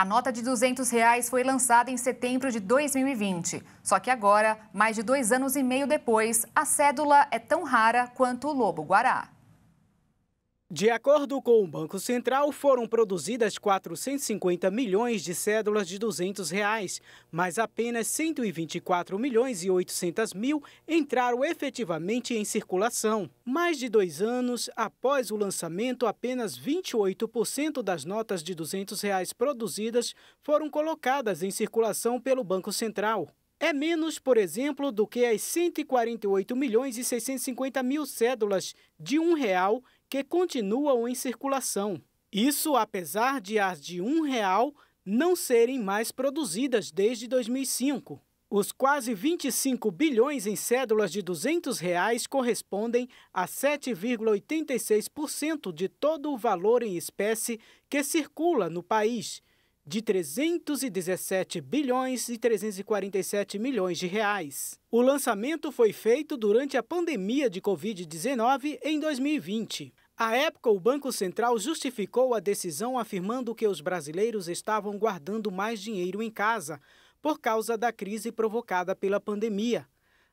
A nota de R$ 200 reais foi lançada em setembro de 2020. Só que agora, mais de dois anos e meio depois, a cédula é tão rara quanto o lobo-guará. De acordo com o Banco Central, foram produzidas 450 milhões de cédulas de R$ 200, reais, mas apenas 124 milhões e 800 mil entraram efetivamente em circulação. Mais de dois anos após o lançamento, apenas 28% das notas de R$ 200 reais produzidas foram colocadas em circulação pelo Banco Central. É menos, por exemplo, do que as 148 milhões e 650 mil cédulas de um real que continuam em circulação. Isso apesar de as de um real não serem mais produzidas desde 2005. Os quase 25 bilhões em cédulas de R$ 200 reais correspondem a 7,86% de todo o valor em espécie que circula no país de 317 bilhões e 347 milhões de reais. O lançamento foi feito durante a pandemia de Covid-19 em 2020. À época, o Banco Central justificou a decisão afirmando que os brasileiros estavam guardando mais dinheiro em casa por causa da crise provocada pela pandemia.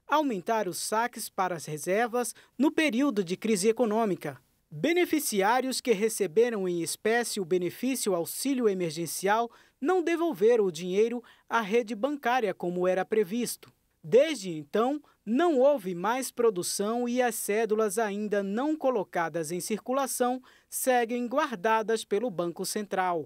Aumentar os saques para as reservas no período de crise econômica. Beneficiários que receberam em espécie o benefício auxílio emergencial não devolveram o dinheiro à rede bancária como era previsto. Desde então, não houve mais produção e as cédulas ainda não colocadas em circulação seguem guardadas pelo Banco Central.